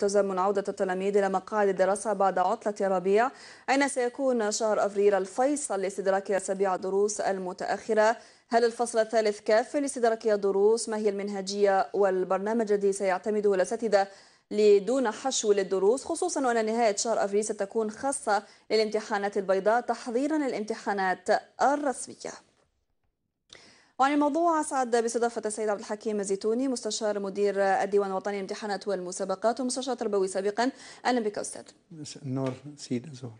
تزمن عودة التلاميذ إلى مقاعد الدراسة بعد عطلة ربيع أين سيكون شهر أفريل الفيصل لاستدراك أسابيع الدروس المتأخرة هل الفصل الثالث كاف لاستدراك الدروس ما هي المنهجية والبرنامج الذي سيعتمده الأساتذة لدون حشو للدروس خصوصا وأن نهاية شهر أفريل ستكون خاصة للامتحانات البيضاء تحضيرا للامتحانات الرسمية وعن الموضوع أسعد باستضافه السيد عبد الحكيم الزيتوني مستشار مدير الديوان الوطني للامتحانات والمسابقات ومستشار تربوي سابقا أهلا بك أستاذ النور سيد زهر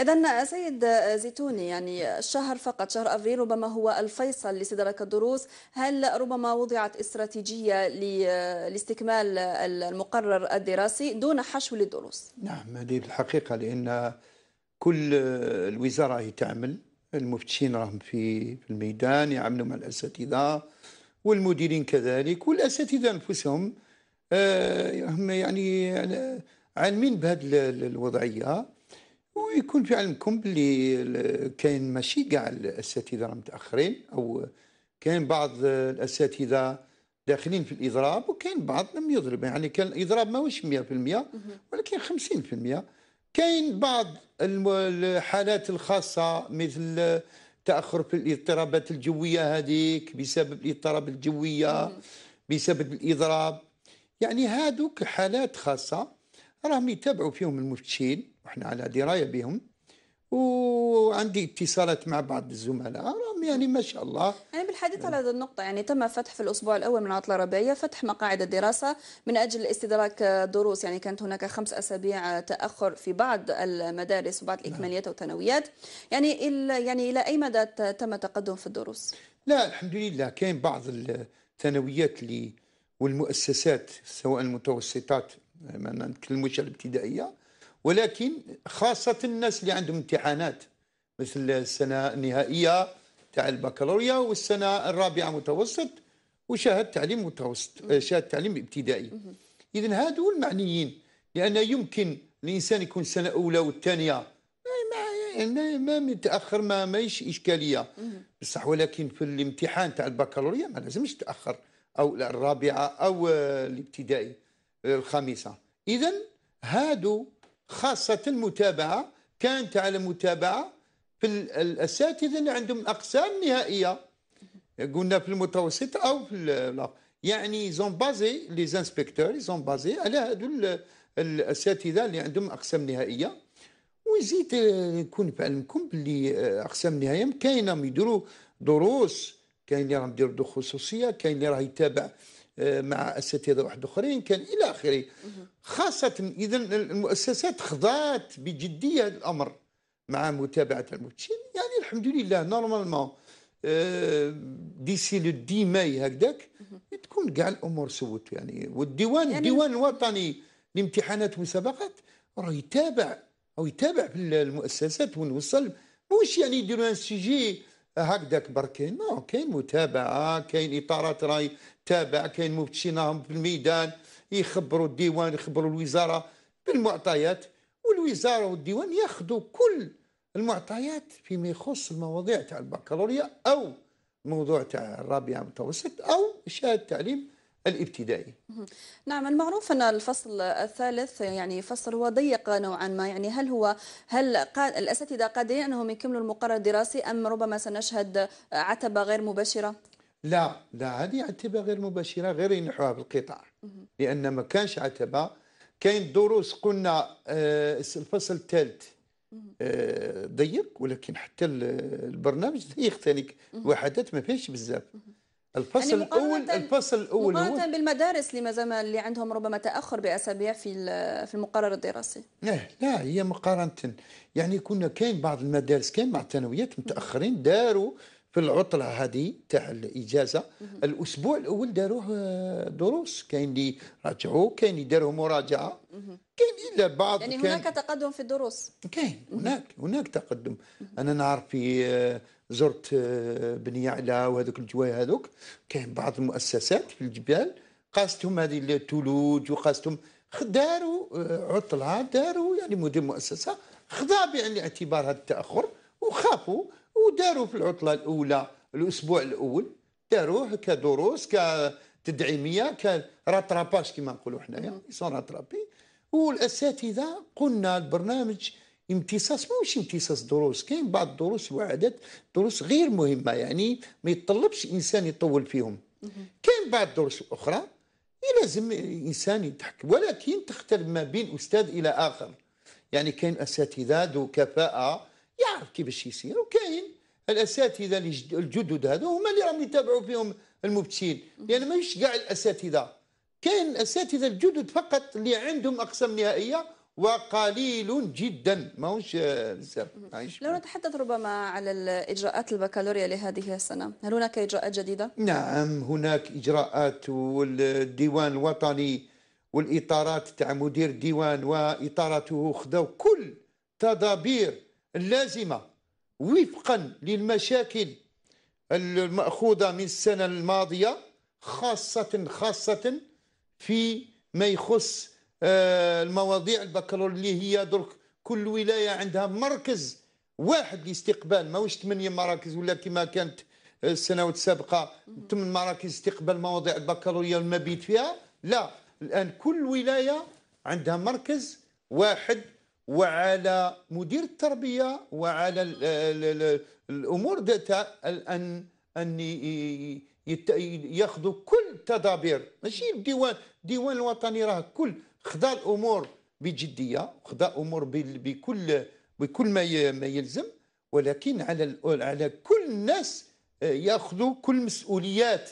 إذا سيد زيتوني يعني الشهر فقط شهر أفريل ربما هو الفيصل لاستدراك الدروس هل ربما وضعت استراتيجية لاستكمال المقرر الدراسي دون حشو للدروس؟ نعم هذه الحقيقة لأن كل الوزارة هي تعمل المفتشين راهم في في الميدان يعملوا مع الاساتذه والمديرين كذلك والاساتذه انفسهم آه، هم يعني عالمين بهذه الوضعيه ويكون في علمكم باللي كاين ماشي كاع الاساتذه راهم متاخرين او كاين بعض الاساتذه داخلين في الاضراب وكاين بعض لم يضرب يعني كان الاضراب ماهوش 100% ولكن 50% كاين بعض الحالات الخاصه مثل تاخر في الاضطرابات الجويه هذيك بسبب الاضطراب الجويه بسبب الاضراب يعني هذوك حالات خاصه راهم يتابعوا فيهم المفتشين وحنا على درايه بهم وعندي اتصالات مع بعض الزملاء يعني ما شاء الله يعني بالحديث على هذه النقطة يعني تم فتح في الأسبوع الأول من عطلة ربيعية فتح مقاعد الدراسة من أجل استدراك دروس يعني كانت هناك خمس أسابيع تأخر في بعض المدارس وبعض نعم. الإكماليات والثانويات يعني يعني إلى أي مدى تم تقدم في الدروس؟ لا الحمد لله كاين بعض الثانويات اللي والمؤسسات سواء المتوسطات ما نتكلموش الابتدائية ولكن خاصة الناس اللي عندهم امتحانات مثل السنة النهائية تاع البكالوريا والسنة الرابعة متوسط وشهادة تعليم متوسط آه، شهادة تعليم ابتدائي إذا هادو المعنيين لأن يمكن الإنسان يكون السنة الأولى والثانية ما ما يعني متاخر ما ماهيش اشكاليه بصح ولكن في الامتحان تاع البكالوريا ما لازمش تاخر او الرابعه او آه، الابتدائي الخامسه اذا هادو خاصة المتابعة كانت على متابعة في الأساتذة اللي عندهم أقسام نهائية قلنا في المتوسط أو في يعني زون بازي لي زانسبكتور زون بازي على هذو الأساتذة اللي عندهم أقسام نهائية ويزيد نكون في علمكم باللي آه، أقسام نهائية كاينة يديروا دروس كاين اللي راهم يديروا دروس خصوصية كاين اللي راه يتابع مع اساتذه واحد اخرين كان الى اخره خاصه اذا المؤسسات خضات بجديه الامر مع متابعه المبتشرين يعني الحمد لله نورمالمون ديسي لو دي ماي هكذاك تكون كاع الامور سوت يعني والديوان يعني الديوان الوطني لامتحانات ومسابقات راه يتابع او يتابع في المؤسسات وين وصل مش يعني يديروا ان سيجي هكذاك برك كاين نو كاين متابعه كاين اطارات راي تابع كاين مفتشينهم في الميدان يخبروا الديوان يخبروا الوزاره بالمعطيات والوزاره والديوان ياخذوا كل المعطيات فيما يخص المواضيع تاع البكالوريا او موضوع تاع الرابعه المتوسط او شهاده التعليم الابتدائي نعم المعروف أن الفصل الثالث يعني فصل هو ضيق نوعا ما يعني هل هو هل الأساتذة قادرين أنهم يكملوا المقرر الدراسي أم ربما سنشهد عتبة غير مباشرة؟ لا لا هذه عتبة غير مباشرة غير ينحوها بالقطاع لأن ما كانش عتبة كاين دروس قلنا آه، الفصل الثالث آه، ضيق ولكن حتى البرنامج ضيق ثاني الوحدات ما فيهش بزاف الفصل يعني الاول الفصل الاول مقارنه هو بالمدارس لماذا ما اللي عندهم ربما تاخر باسابيع في في المقرر الدراسي لا لا هي مقارنه يعني كنا كاين بعض المدارس كاين مع الثانويات متاخرين داروا في العطله هذه تاع الاجازه الاسبوع الاول داروه آه، دروس كاين اللي رجعوا كاين اللي داروا مراجعه كاين الا بعض يعني هناك تقدم في الدروس كاين هناك هناك تقدم انا نعرف في آه، زرت آه، بني علا وهذوك الجوايع هذوك كاين بعض المؤسسات في الجبال قاستهم هذه الثلوج وقاستهم داروا آه، عطله داروا يعني مدير مؤسسه خذا بعين الاعتبار هذا التاخر وخافوا وداروا في العطله الاولى الاسبوع الاول داروه كدروس كتدعيميه كراتراباج كما نقولوا حنايا سون راترابي والاساتذه قلنا البرنامج امتصاص ماهوش امتصاص دروس كاين بعض الدروس وعدد دروس غير مهمه يعني ما يتطلبش انسان يطول فيهم كاين بعض الدروس الاخرى لازم الانسان يضحك ولكن تختلف ما بين استاذ الى اخر يعني كاين اساتذه ذو كفاءه يعرف كيفاش يسير وكاين الاساتذه الجدد هذو هما اللي راهم يتابعوا فيهم المبتدئين لان يعني ماهيش كاع الاساتذه كاين الاساتذه الجدد فقط اللي عندهم اقسام نهائيه وقليل جدا ماهوش بزاف لو نتحدث ربما على الاجراءات البكالوريا لهذه السنه هل هناك اجراءات جديده نعم هناك اجراءات والديوان الوطني والاطارات تاع مدير الديوان واطارته خذوا كل تدابير اللازمه وفقا للمشاكل الماخوذه من السنه الماضيه خاصه خاصه في ما يخص آه، المواضيع البكالوريا اللي هي درك كل ولايه عندها مركز واحد لاستقبال ماهوش ثمانيه مراكز ولا كما كانت السنوات السابقه ثمان مراكز استقبال مواضيع البكالوريا والمبيت فيها لا الان كل ولايه عندها مركز واحد وعلى مدير التربيه وعلى الـ الـ الـ الامور ذاتها ان ان ياخذوا كل التدابير ماشي الديوان الديوان الوطني راه كل خدا الامور بجديه خدا امور بكل بكل ما ما يلزم ولكن على على كل الناس آه، ياخذوا كل مسؤوليات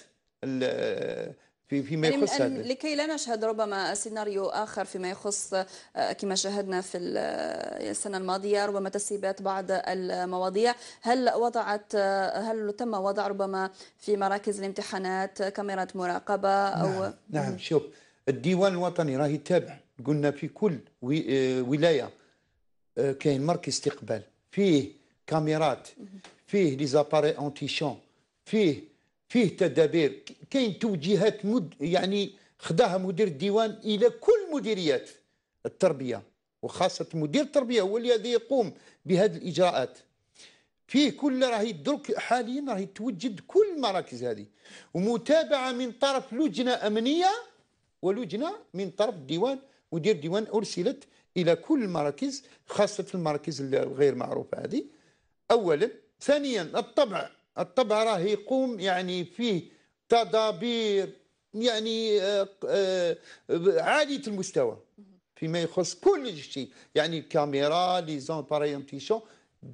في فيما يعني يخص هذا لكي لا نشهد ربما سيناريو اخر فيما يخص آه، كما شاهدنا في آه، السنه الماضيه ربما تسيبات بعض المواضيع هل وضعت هل تم وضع ربما في مراكز الامتحانات كاميرات مراقبه او نعم, نعم شوف الديوان الوطني راه يتابع قلنا في كل آه، ولايه آه، كاين مركز استقبال فيه كاميرات فيه لي زاباري اونتي شون فيه فيه تدابير كاين توجيهات مد يعني خداها مدير الديوان الى كل مديريات التربيه وخاصه مدير التربيه هو الذي يقوم بهذه الاجراءات فيه كل راهي درك حاليا راهي توجد كل المراكز هذه ومتابعه من طرف لجنه امنيه ولجنه من طرف الديوان ودير الديوان ارسلت الى كل المراكز خاصه المراكز الغير معروفه هذه اولا ثانيا الطبع الطبع راه يقوم يعني فيه تدابير يعني آه، آه، عاليه المستوى فيما يخص كل شيء يعني الكاميرا لي زونباري انتيشون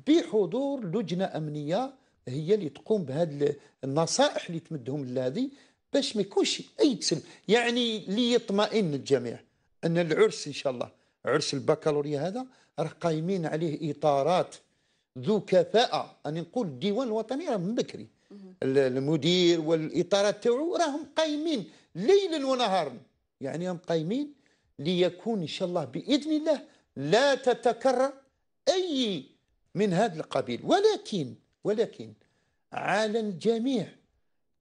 بحضور لجنه امنيه هي اللي تقوم بهذه النصائح اللي تمدهم لهذه باش ما يكونش اي تسلم يعني ليطمئن الجميع ان العرس ان شاء الله عرس البكالوريا هذا راه قايمين عليه اطارات ذو كفاءه ان نقول الديوان الوطني راه من بكري المدير والاطارات تاعو راهم قايمين ليلا ونهارا يعني راهم قايمين ليكون ان شاء الله باذن الله لا تتكرر اي من هذا القبيل ولكن ولكن على الجميع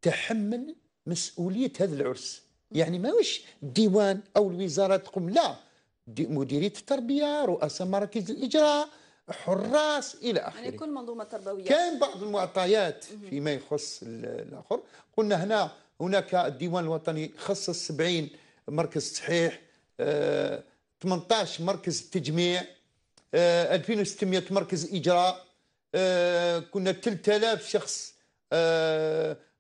تحمل مسؤوليه هذا العرس يعني ماهوش الديوان او الوزاره تقوم لا مديريه التربيه رؤساء مراكز الاجراء حراس الى اخره يعني كل منظومه تربويه كان بعض المعطيات فيما يخص الاخر قلنا هنا هناك الديوان الوطني خصص 70 مركز تصحيح 18 آه، مركز تجميع 2600 آه، مركز اجراء آه، كنا 3000 شخص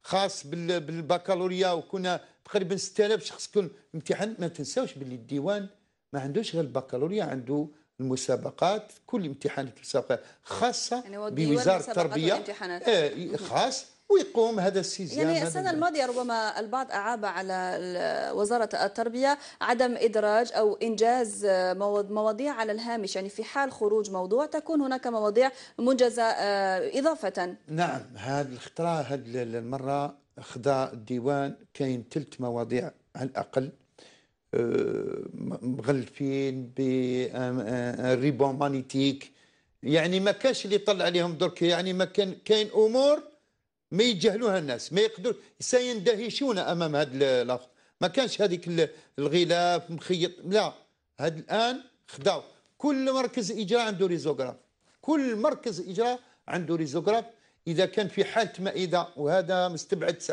خاص بالبكالوريا وكنا تقريبا 6000 شخص كل امتحان ما تنساوش باللي الديوان ما عندوش غير البكالوريا عنده المسابقات كل امتحانات المسابقات خاصه يعني بوزاره التربيه آه خاص ويقوم هذا السيزيان يعني السنة الماضية ربما البعض أعاب على وزارة التربية عدم إدراج أو إنجاز مواضيع على الهامش يعني في حال خروج موضوع تكون هناك مواضيع منجزة آه، إضافة نعم هذا الاختراع هذه المرة خضع الديوان كاين ثلاث مواضيع على الأقل آه، مغلفين بريبون مانيتيك يعني ما كانش اللي طلع عليهم درك يعني ما كان كاين امور ما يتجاهلوها الناس ما يقدر سيندهشون امام هذا الاخر ما كانش هذيك الغلاف مخيط لا هذا الان خداو كل مركز اجراء عنده ريزوغراف كل مركز اجراء عنده ريزوغراف اذا كان في حاله مائده وهذا مستبعد 99%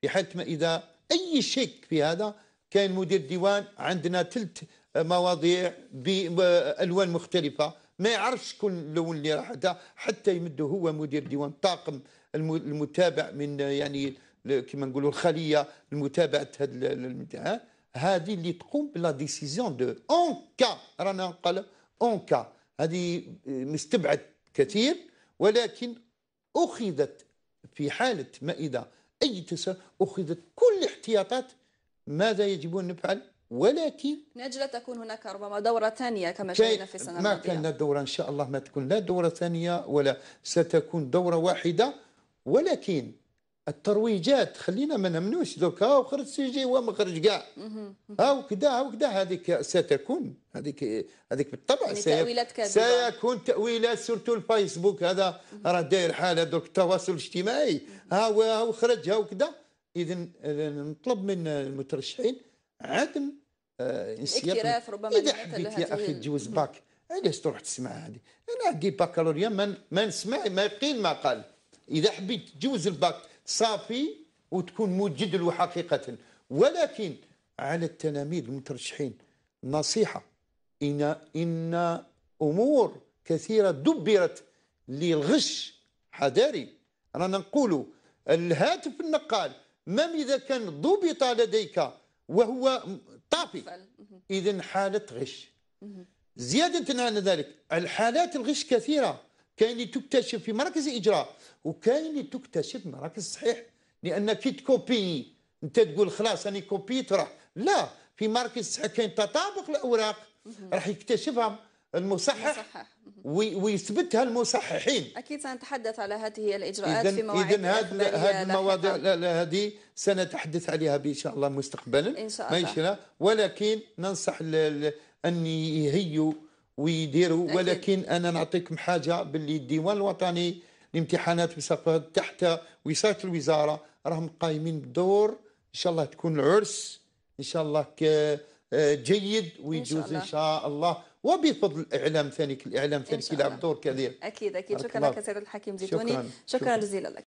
في حاله مائده اي شك في هذا كاين مدير ديوان عندنا ثلث مواضيع بالوان مختلفه ما يعرفش كل لون اللي راح حتى يمده هو مدير ديوان الطاقم المتابع من يعني كما نقولوا الخليه المتابعه هذا هذه اللي تقوم بلا ديسيزيون دو اون كا رانا نقال اون كا هذه مستبعد كثير ولكن اخذت في حاله ما اذا اي تساؤل اخذت كل الاحتياطات ماذا يجب ان نفعل ولكن من أجل تكون هناك ربما دورة ثانية كما شاهدنا في السنة الماضية ما كان لا دورة إن شاء الله ما تكون لا دورة ثانية ولا ستكون دورة واحدة ولكن الترويجات خلينا ما نمنوش دوكا وخرج سي جي وما خرج كاع ها وكذا ها وكذا هذيك ستكون هذيك هذيك بالطبع يعني تأويلات سيكون تأويلات سورتو الفيسبوك هذا راه داير حاله دوك التواصل الاجتماعي ها وخرج ها وكذا اذا نطلب من المترشحين عدم آه، الاكتراث ربما اذا حبيت يا اخي تجوز باك علاش تروح تسمع هذه انا عندي باكالوريا ما ما نسمع ما قيل ما قال اذا حبيت تجوز الباك صافي وتكون مجد حقيقه ولكن على التلاميذ المترشحين نصيحه ان ان امور كثيره دبرت للغش حذاري رانا نقولوا الهاتف النقال ما اذا كان ضبط لديك وهو طافي اذا حاله غش زياده على ذلك الحالات الغش كثيره كاين اللي تكتشف في مراكز الاجراء وكاين اللي تكتشف مراكز صحيح لان كي تكوبي انت تقول خلاص انا كوبيت راح لا في مراكز صحيح كاين تطابق الاوراق راح يكتشفها المصحح ويثبتها المصححين اكيد سنتحدث على هذه الاجراءات إذن في مواعيد اذا هذه المواضيع هذه سنتحدث عليها ان شاء الله مستقبلا ان شاء الله ولكن ننصح ان يهيوا ويديروا أكيد. ولكن انا نعطيكم حاجه باللي الديوان الوطني الامتحانات بصفه تحت وصايه الوزاره راهم قايمين بدور ان شاء الله تكون العرس ان شاء الله آه، جيد ويجوز ان شاء الله, إن شاء الله وبفضل الاعلام ثاني الاعلام ثاني كيلعب دور كبير اكيد اكيد شكرا لك سيد الحكيم زيتوني شكرا, شكرا جزيلا لك